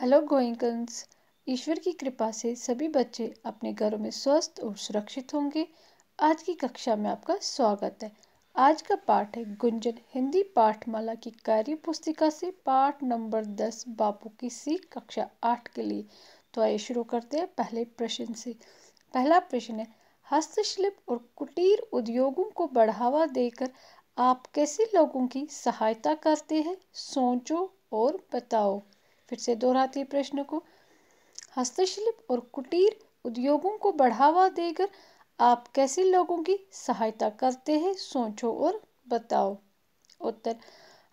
hello गोइंकन्स ईश्वर की कृपा से सभी बच्चे अपने घरों में स्वस्थ और सुरक्षित होंगे आज की कक्षा में आपका स्वागत है आज का पाठ है गुंजन हिंदी पाठमाला की कार्य पुस्तिका से पाठ नंबर दस बापू की सीख कक्षा आठ के लिए तो आइए शुरू करते हैं पहले प्रश्न से पहला प्रश्न है हस्तशिल्प और कुटीर उद्योगों को बढ़ावा देकर आप कैसे लोगों की सहायता करते हैं सोचो और बताओ फिर से दोहराती प्रश्न को हस्तशिल्प और कुटीर उद्योगों को बढ़ावा देकर आप कैसे लोगों की सहायता करते हैं सोचो और बताओ उत्तर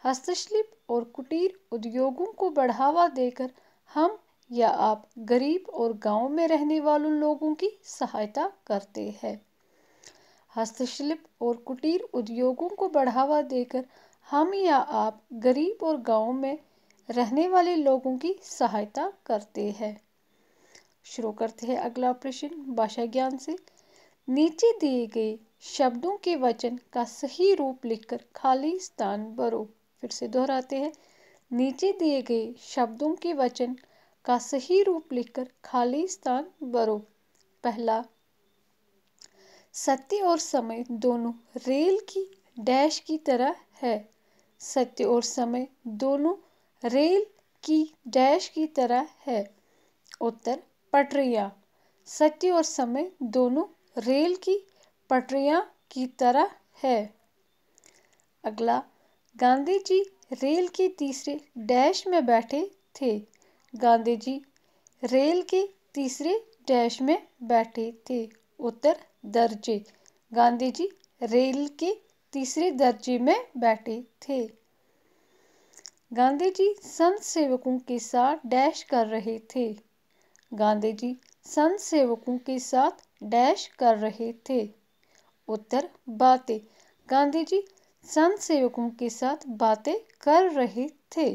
हस्तशिल्प और कुटीर उद्योगों को बढ़ावा देकर हम या आप गरीब और गांव में रहने वालों लोगों की सहायता करते हैं हस्तशिल्प और कुटीर उद्योगों को बढ़ावा देकर हम या आप गरीब और गांव में रहने वाले लोगों की सहायता करते हैं शुरू करते हैं अगला प्रश्न भाषा ज्ञान से नीचे दिए गए शब्दों के वचन का सही रूप लिखकर खाली स्थान भरो फिर से दोहराते हैं नीचे दिए गए शब्दों के वचन का सही रूप लिखकर खाली स्थान भरो पहला सत्य और समय दोनों रेल की डैश की तरह है सत्य और समय दोनों रेल की डैश की तरह है उत्तर पटरिया सत्य और समय दोनों रेल की पटरिया की तरह है अगला गांधी जी रेल के तीसरे डैश में बैठे थे गांधी जी रेल के तीसरे डैश में बैठे थे उत्तर दर्जे गांधी जी रेल के तीसरे दर्जे में बैठे थे गांधी जी संत सेवकों के साथ डैश कर रहे थे गांधी जी संत सेवकों के साथ डैश कर रहे थे उत्तर बातें गांधी जी संत सेवकों के साथ बातें कर रहे थे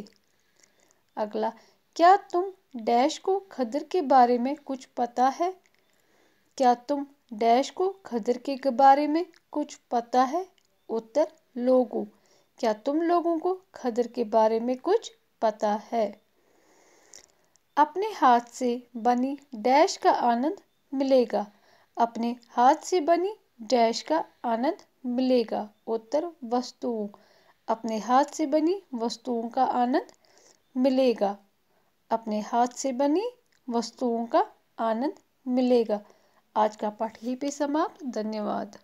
अगला क्या तुम डैश को खदर के बारे में कुछ पता है क्या तुम डैश को खदर के बारे में कुछ पता है उत्तर लोगों क्या तुम लोगों को खदर के बारे में कुछ पता है अपने हाथ से बनी डैश का आनंद मिलेगा अपने हाथ से बनी डैश का आनंद मिलेगा उत्तर वस्तुओं अपने हाथ से बनी वस्तुओं का आनंद मिलेगा अपने हाथ से बनी वस्तुओं का आनंद मिलेगा आज का पाठ यहीं पे समाप्त धन्यवाद